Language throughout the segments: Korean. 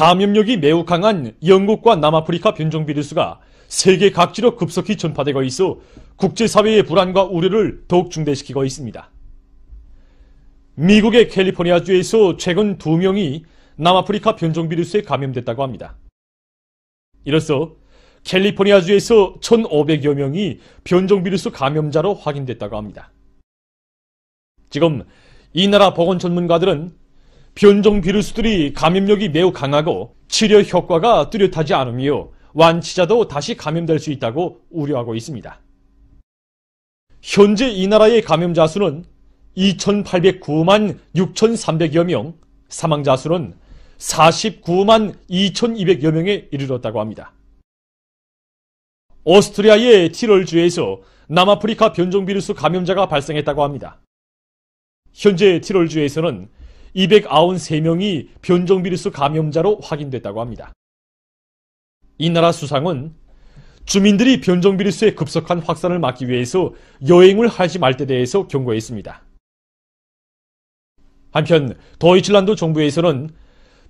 감염력이 매우 강한 영국과 남아프리카 변종 비루수가 세계 각지로 급속히 전파되고 있어 국제사회의 불안과 우려를 더욱 중대시키고 있습니다. 미국의 캘리포니아주에서 최근 두명이 남아프리카 변종 비루수에 감염됐다고 합니다. 이로써 캘리포니아주에서 1,500여 명이 변종 비루수 감염자로 확인됐다고 합니다. 지금 이 나라 보건 전문가들은 변종 비루스들이 감염력이 매우 강하고 치료 효과가 뚜렷하지 않으며 완치자도 다시 감염될 수 있다고 우려하고 있습니다. 현재 이 나라의 감염자 수는 2,809만 6,300여 명, 사망자 수는 49만 2,200여 명에 이르렀다고 합니다. 오스트리아의 티롤주에서 남아프리카 변종 비루스 감염자가 발생했다고 합니다. 현재 티롤주에서는 293명이 변종비리스 감염자로 확인됐다고 합니다. 이 나라 수상은 주민들이 변종비리스의 급속한 확산을 막기 위해서 여행을 하지 말 때 대해서 경고했습니다. 한편 더이칠란드 정부에서는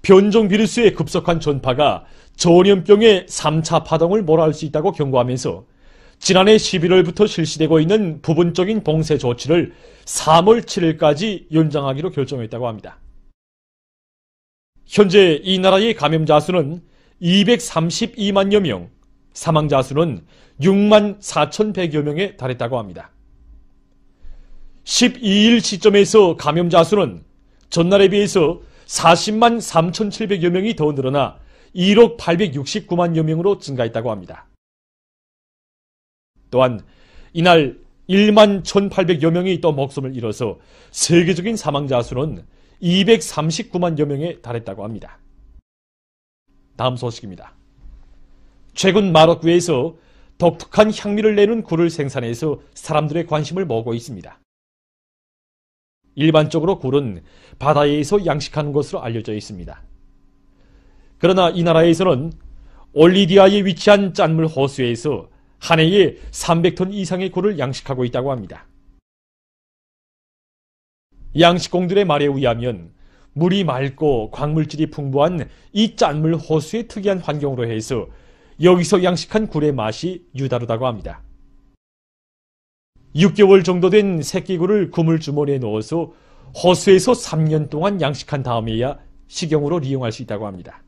변종비리스의 급속한 전파가 전염병의 3차 파동을 몰아올 수 있다고 경고하면서 지난해 11월부터 실시되고 있는 부분적인 봉쇄 조치를 3월 7일까지 연장하기로 결정했다고 합니다. 현재 이 나라의 감염자 수는 232만여 명, 사망자 수는 6만 4,100여 명에 달했다고 합니다. 12일 시점에서 감염자 수는 전날에 비해서 40만 3,700여 명이 더 늘어나 1억 869만여 명으로 증가했다고 합니다. 또한 이날 1만 1,800여 명이 또 목숨을 잃어서 세계적인 사망자 수는 239만여 명에 달했다고 합니다. 다음 소식입니다. 최근 마로크에서 독특한 향미를 내는 굴을 생산해서 사람들의 관심을 모으고 있습니다. 일반적으로 굴은 바다에서 양식하는 것으로 알려져 있습니다. 그러나 이 나라에서는 올리디아에 위치한 짠물 호수에서 한 해에 300톤 이상의 굴을 양식하고 있다고 합니다. 양식공들의 말에 의하면 물이 맑고 광물질이 풍부한 이 짠물 호수의 특이한 환경으로 해서 여기서 양식한 굴의 맛이 유다르다고 합니다. 6개월 정도 된 새끼굴을 그물주머니에 넣어서 호수에서 3년 동안 양식한 다음에야 식용으로 이용할 수 있다고 합니다.